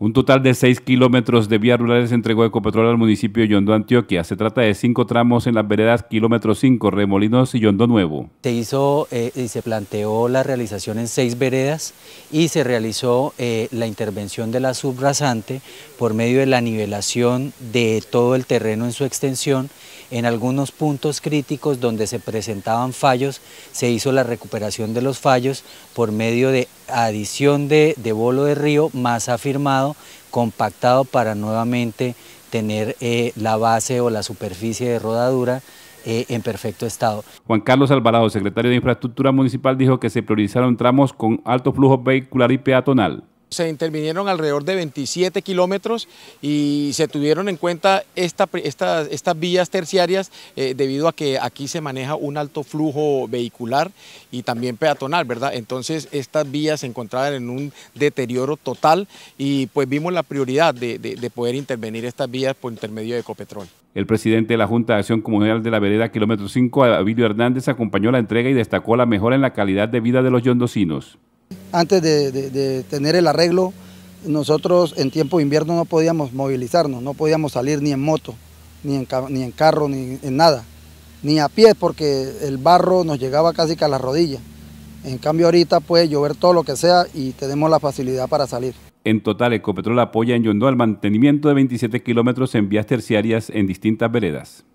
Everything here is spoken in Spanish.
Un total de 6 kilómetros de vías rurales entregó Ecopetrol al municipio de Yondó, Antioquia. Se trata de cinco tramos en las veredas kilómetro 5, Remolinos y Yondo Nuevo. Se hizo eh, y se planteó la realización en seis veredas y se realizó eh, la intervención de la subrasante por medio de la nivelación de todo el terreno en su extensión. En algunos puntos críticos donde se presentaban fallos, se hizo la recuperación de los fallos por medio de adición de, de bolo de río más afirmado, compactado para nuevamente tener eh, la base o la superficie de rodadura eh, en perfecto estado. Juan Carlos Alvarado, secretario de Infraestructura Municipal, dijo que se priorizaron tramos con alto flujo vehicular y peatonal. Se intervinieron alrededor de 27 kilómetros y se tuvieron en cuenta estas vías terciarias eh, debido a que aquí se maneja un alto flujo vehicular y también peatonal, ¿verdad? Entonces estas vías se encontraban en un deterioro total y pues vimos la prioridad de, poder intervenir estas vías por intermedio de Ecopetrol. El presidente de la Junta de Acción Comunal de la Vereda Kilómetro 5, Davidio Hernández, acompañó la entrega y destacó la mejora en la calidad de vida de los yondocinos antes de, tener el arreglo, nosotros en tiempo de invierno no podíamos movilizarnos, no podíamos salir ni en moto, ni en, ni en carro, ni en nada, ni a pie porque el barro nos llegaba casi que a las rodillas. En cambio ahorita puede llover todo lo que sea y tenemos la facilidad para salir. En total, Ecopetrol apoya en Yondó el mantenimiento de 27 kilómetros en vías terciarias en distintas veredas.